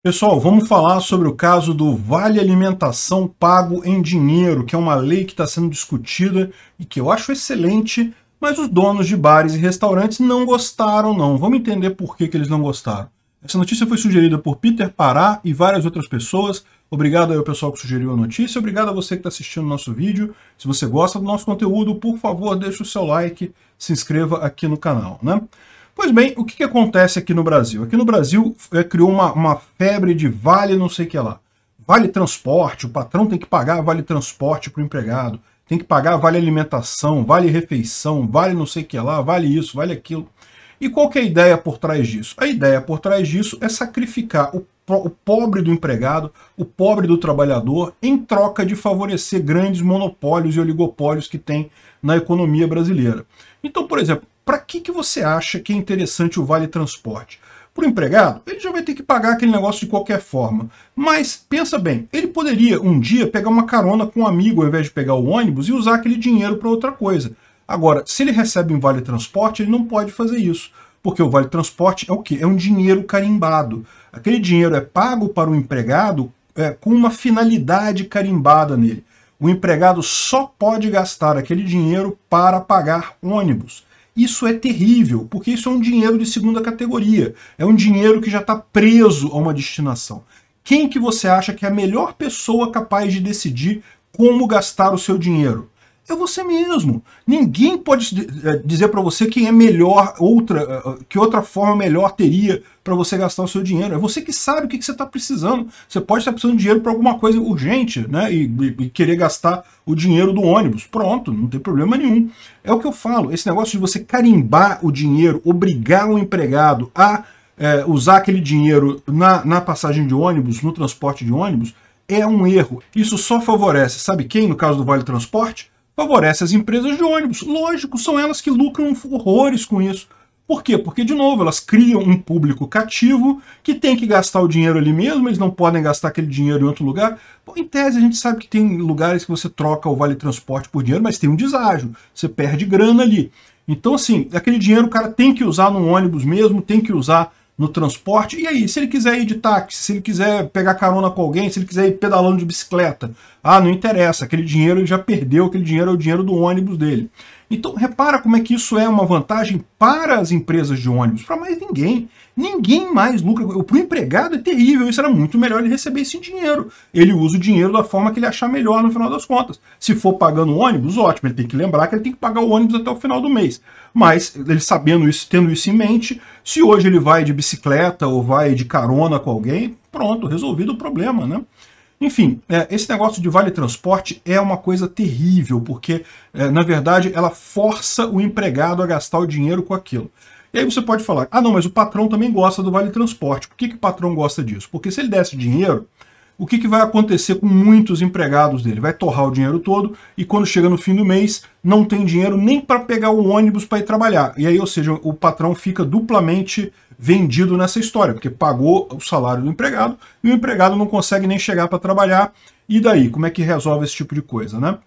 Pessoal, vamos falar sobre o caso do Vale Alimentação Pago em Dinheiro, que é uma lei que está sendo discutida e que eu acho excelente, mas os donos de bares e restaurantes não gostaram não. Vamos entender por que, que eles não gostaram. Essa notícia foi sugerida por Peter Pará e várias outras pessoas. Obrigado ao pessoal que sugeriu a notícia, obrigado a você que está assistindo o nosso vídeo. Se você gosta do nosso conteúdo, por favor, deixe o seu like, se inscreva aqui no canal. Né? Pois bem, o que, que acontece aqui no Brasil? Aqui no Brasil é, criou uma, uma febre de vale não sei o que lá. Vale transporte, o patrão tem que pagar vale transporte para o empregado, tem que pagar vale alimentação, vale refeição, vale não sei o que lá, vale isso, vale aquilo. E qual que é a ideia por trás disso? A ideia por trás disso é sacrificar o o pobre do empregado, o pobre do trabalhador, em troca de favorecer grandes monopólios e oligopólios que tem na economia brasileira. Então, por exemplo, para que, que você acha que é interessante o vale transporte? Para o empregado, ele já vai ter que pagar aquele negócio de qualquer forma. Mas, pensa bem, ele poderia um dia pegar uma carona com um amigo ao invés de pegar o ônibus e usar aquele dinheiro para outra coisa. Agora, se ele recebe um vale transporte, ele não pode fazer isso. Porque o vale transporte é o quê? É um dinheiro carimbado. Aquele dinheiro é pago para o empregado é, com uma finalidade carimbada nele. O empregado só pode gastar aquele dinheiro para pagar ônibus. Isso é terrível, porque isso é um dinheiro de segunda categoria. É um dinheiro que já está preso a uma destinação. Quem que você acha que é a melhor pessoa capaz de decidir como gastar o seu dinheiro? é você mesmo. Ninguém pode eh, dizer para você quem é melhor, outra, eh, eh, que outra forma melhor teria para você gastar o seu dinheiro. É você que sabe o que, que você está precisando. Você pode estar tá precisando de dinheiro para alguma coisa urgente, né? E, e, querer gastar o dinheiro do ônibus. Pronto, não tem problema nenhum. É o que eu falo. Esse negócio de você carimbar o dinheiro, obrigar o empregado a é, usar aquele dinheiro na, na passagem de ônibus, no transporte de ônibus, é um erro. Isso só favorece, sabe quem, no caso do Vale Transporte? favorece as empresas de ônibus. Lógico, são elas que lucram horrores com isso. Por quê? Porque, de novo, elas criam um público cativo que tem que gastar o dinheiro ali mesmo, eles não podem gastar aquele dinheiro em outro lugar. Bom, em tese, a gente sabe que tem lugares que você troca o vale transporte por dinheiro, mas tem um deságio, você perde grana ali. Então, assim, aquele dinheiro o cara tem que usar no ônibus mesmo, tem que usar no transporte. E aí, se ele quiser ir de táxi, se ele quiser pegar carona com alguém, se ele quiser ir pedalando de bicicleta, ah, não interessa, aquele dinheiro ele já perdeu, aquele dinheiro é o dinheiro do ônibus dele. Então, repara como é que isso é uma vantagem para as empresas de ônibus, para mais ninguém. Ninguém mais lucra. Para o empregado é terrível, isso era muito melhor ele receber esse dinheiro. Ele usa o dinheiro da forma que ele achar melhor no final das contas. Se for pagando ônibus, ótimo, ele tem que lembrar que ele tem que pagar o ônibus até o final do mês. Mas, ele sabendo isso, tendo isso em mente, se hoje ele vai de bicicleta ou vai de carona com alguém, pronto, resolvido o problema, né? Enfim, é, esse negócio de vale transporte é uma coisa terrível, porque, é, na verdade, ela força o empregado a gastar o dinheiro com aquilo. E aí você pode falar, ah não, mas o patrão também gosta do vale transporte. Por que, que o patrão gosta disso? Porque se ele desse dinheiro, o que, que vai acontecer com muitos empregados dele? Vai torrar o dinheiro todo e quando chega no fim do mês, não tem dinheiro nem para pegar o ônibus para ir trabalhar. E aí, ou seja, o patrão fica duplamente vendido nessa história, porque pagou o salário do empregado e o empregado não consegue nem chegar para trabalhar. E daí, como é que resolve esse tipo de coisa, né?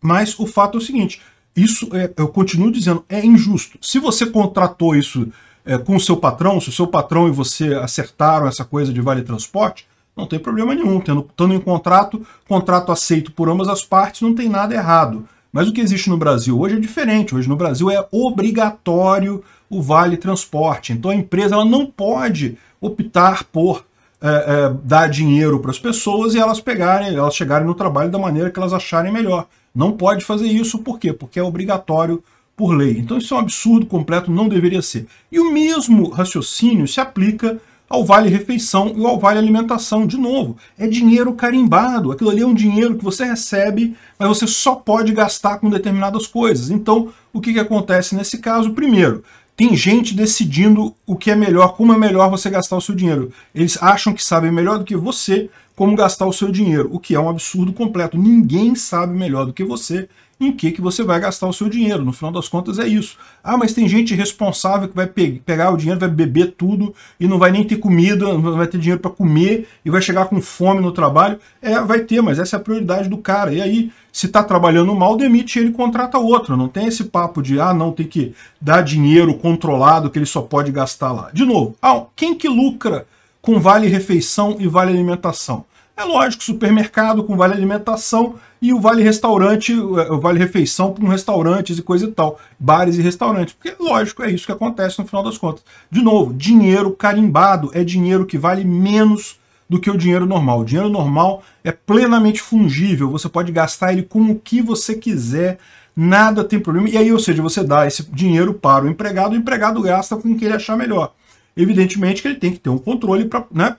Mas o fato é o seguinte, isso é, eu continuo dizendo, é injusto. Se você contratou isso é, com o seu patrão, se o seu patrão e você acertaram essa coisa de vale transporte, não tem problema nenhum. Tendo, estando em contrato, contrato aceito por ambas as partes, não tem nada errado. Mas o que existe no Brasil hoje é diferente. Hoje no Brasil é obrigatório o vale transporte. Então a empresa ela não pode optar por é, é, dar dinheiro para as pessoas e elas pegarem, elas chegarem no trabalho da maneira que elas acharem melhor. Não pode fazer isso, por quê? Porque é obrigatório por lei. Então isso é um absurdo completo, não deveria ser. E o mesmo raciocínio se aplica ao Vale Refeição e ao Vale Alimentação. De novo, é dinheiro carimbado. Aquilo ali é um dinheiro que você recebe, mas você só pode gastar com determinadas coisas. Então, o que, que acontece nesse caso? Primeiro, tem gente decidindo o que é melhor, como é melhor você gastar o seu dinheiro. Eles acham que sabem melhor do que você como gastar o seu dinheiro, o que é um absurdo completo. Ninguém sabe melhor do que você em que, que você vai gastar o seu dinheiro. No final das contas é isso. Ah, mas tem gente responsável que vai pe pegar o dinheiro, vai beber tudo e não vai nem ter comida, não vai ter dinheiro para comer e vai chegar com fome no trabalho. É, vai ter, mas essa é a prioridade do cara. E aí, se está trabalhando mal, demite ele e contrata outro. Não tem esse papo de, ah, não, tem que dar dinheiro controlado que ele só pode gastar lá. De novo, ah, quem que lucra com vale refeição e vale alimentação? É lógico, supermercado com vale alimentação e o vale restaurante, eh, o vale refeição com restaurantes e coisa e tal, bares e restaurantes, porque lógico, é isso que acontece no final das contas. De novo, dinheiro carimbado é dinheiro que vale menos do que o dinheiro normal. O dinheiro normal é plenamente fungível, você pode gastar ele com o que você quiser, nada tem problema. E aí, ou seja, você dá esse dinheiro para o empregado, o empregado gasta com o que ele achar melhor. Evidentemente que ele tem que ter um controle para né,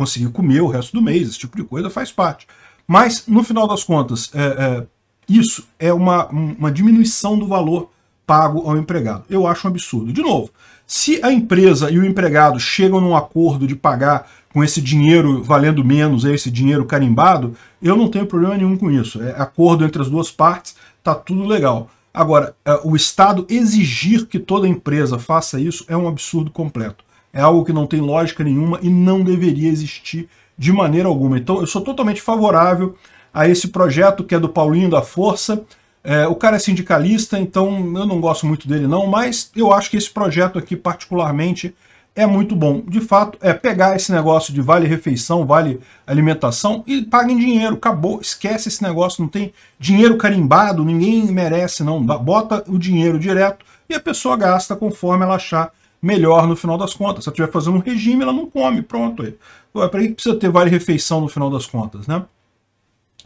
conseguir comer o resto do mês, esse tipo de coisa faz parte. Mas, no final das contas, é, é, isso é uma, uma diminuição do valor pago ao empregado. Eu acho um absurdo. De novo, se a empresa e o empregado chegam num acordo de pagar com esse dinheiro valendo menos, é esse dinheiro carimbado, eu não tenho problema nenhum com isso. É acordo entre as duas partes, tá tudo legal. Agora, é, o Estado exigir que toda empresa faça isso é um absurdo completo. É algo que não tem lógica nenhuma e não deveria existir de maneira alguma. Então eu sou totalmente favorável a esse projeto que é do Paulinho da Força. É, o cara é sindicalista, então eu não gosto muito dele não, mas eu acho que esse projeto aqui particularmente é muito bom. De fato, é pegar esse negócio de vale refeição, vale alimentação e em dinheiro, acabou, esquece esse negócio, não tem dinheiro carimbado, ninguém merece não, bota o dinheiro direto e a pessoa gasta conforme ela achar melhor no final das contas. Se ela estiver fazendo um regime, ela não come, pronto. É para que precisa ter vale-refeição no final das contas, né?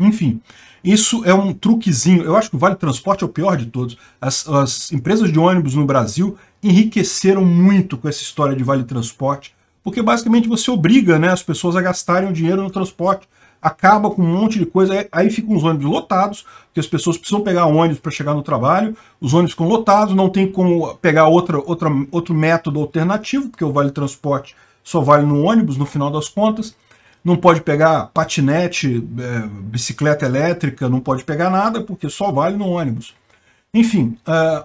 Enfim, isso é um truquezinho. Eu acho que o Vale Transporte é o pior de todos. As, as, empresas de ônibus no Brasil enriqueceram muito com essa história de Vale Transporte, porque basicamente você obriga né, as pessoas a gastarem o dinheiro no transporte acaba com um monte de coisa, aí ficam os ônibus lotados, porque as pessoas precisam pegar ônibus para chegar no trabalho, os ônibus ficam lotados, não tem como pegar outra, outra, outro método alternativo, porque o vale transporte só vale no ônibus, no final das contas, não pode pegar patinete, é, bicicleta elétrica, não pode pegar nada, porque só vale no ônibus. Enfim, é,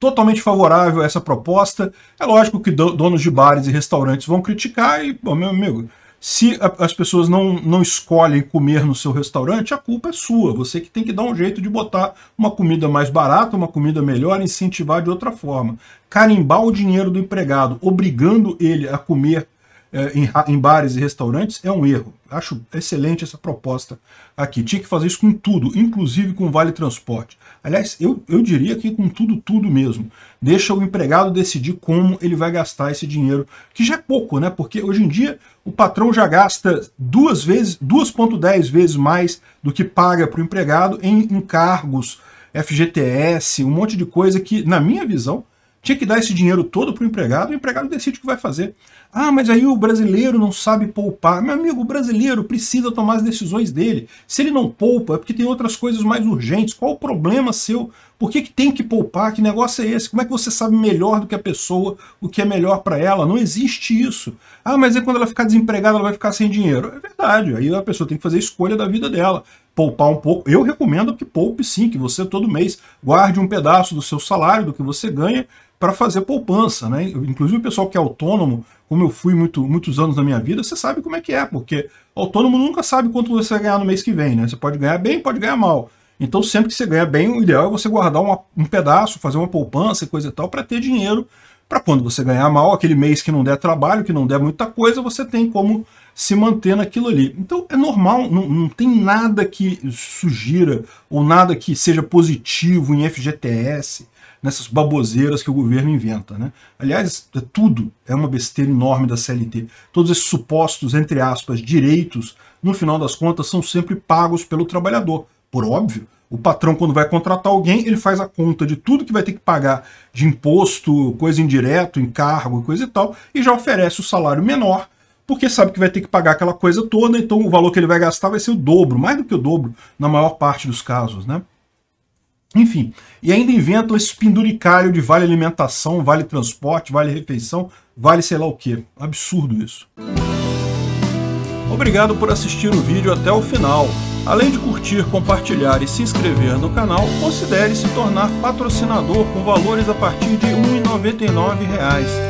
totalmente favorável a essa proposta. É lógico que donos de bares e restaurantes vão criticar e, bom, meu amigo, se a, as pessoas não, não escolhem comer no seu restaurante, a culpa é sua. Você que tem que dar um jeito de botar uma comida mais barata, uma comida melhor, incentivar de outra forma. Carimbar o dinheiro do empregado, obrigando ele a comer é, em, em, bares e restaurantes é um erro. Acho excelente essa proposta aqui. Tinha que fazer isso com tudo, inclusive com vale transporte. Aliás, eu, eu diria que com tudo, tudo mesmo. Deixa o empregado decidir como ele vai gastar esse dinheiro, que já é pouco, né? Porque hoje em dia o patrão já gasta duas vezes, 2,10 vezes mais do que paga para o empregado em encargos, FGTS, um monte de coisa que, na minha visão, tinha que dar esse dinheiro todo para o empregado, e o empregado decide o que vai fazer. Ah, mas aí o brasileiro não sabe poupar. Meu amigo, o brasileiro precisa tomar as decisões dele. Se ele não poupa, é porque tem outras coisas mais urgentes. Qual o problema seu? Por que, que tem que poupar? Que negócio é esse? Como é que você sabe melhor do que a pessoa o que é melhor para ela? Não existe isso. Ah, mas aí quando ela ficar desempregada, ela vai ficar sem dinheiro. É verdade. Aí a pessoa tem que fazer a escolha da vida dela poupar um pouco. Eu recomendo que poupe sim, que você todo mês guarde um pedaço do seu salário, do que você ganha, para fazer poupança, né? Inclusive o pessoal que é autônomo, como eu fui muito, muitos anos da minha vida, você sabe como é que é, porque autônomo nunca sabe quanto você vai ganhar no mês que vem, né? Você pode ganhar bem, pode ganhar mal. Então sempre que você ganha bem, o ideal é você guardar uma, um pedaço, fazer uma poupança e coisa e tal, para ter dinheiro para quando você ganhar mal, aquele mês que não der trabalho, que não der muita coisa, você tem como se manter naquilo ali. Então é normal, não, não tem nada que sugira ou nada que seja positivo em FGTS, nessas baboseiras que o governo inventa. Né? Aliás, é tudo é uma besteira enorme da CLT. Todos esses supostos, entre aspas, direitos, no final das contas, são sempre pagos pelo trabalhador. Por óbvio, o patrão, quando vai contratar alguém, ele faz a conta de tudo que vai ter que pagar de imposto, coisa indireta, encargo, coisa e tal, e já oferece o salário menor, porque sabe que vai ter que pagar aquela coisa toda, então o valor que ele vai gastar vai ser o dobro, mais do que o dobro, na maior parte dos casos, né? Enfim, e ainda inventam esse penduricalho de vale alimentação, vale transporte, vale refeição, vale sei lá o que. Absurdo isso. Obrigado por assistir o vídeo até o final. Além de curtir, compartilhar e se inscrever no canal, considere se tornar patrocinador com valores a partir de R$ 1,99